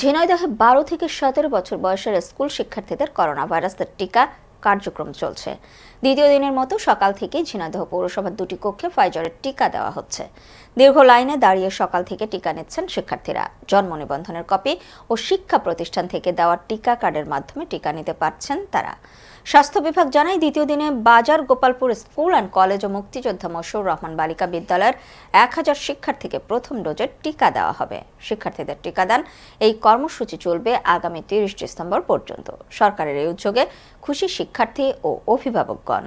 ঝিনাইদহে বারো থেকে সতেরো বছর বয়সের স্কুল শিক্ষার্থীদের করোনা ভাইরাসের টিকা কার্যক্রম চলছে দ্বিতীয় দিনের মতো সকাল থেকে ঝিনাইদহ পৌরসভার দুটি কক্ষে ফাইজারের টিকা দেওয়া হচ্ছে দীর্ঘ লাইনে দাঁড়িয়ে সকাল থেকে টিকা নিচ্ছেন শিক্ষার্থীরা জন্ম নিবন্ধনের কপি ও শিক্ষা প্রতিষ্ঠান থেকে দেওয়া টিকা কার্ডের মাধ্যমে টিকা নিতে পারছেন তারা স্বাস্থ্য বিভাগ জানায় দ্বিতীয় দিনে বাজার গোপালপুর স্কুল অ্যান্ড কলেজ ও মুক্তিযোদ্ধা মশৌর রহমান বালিকা বিদ্যালয়ের এক হাজার শিক্ষার্থীকে প্রথম ডোজের টিকা দেওয়া হবে শিক্ষার্থীদের টিকাদান এই কর্মসূচি চলবে আগামী তিরিশ ডিসেম্বর পর্যন্ত সরকারের এই উদ্যোগে খুশি শিক্ষার্থী ও অভিভাবকগণ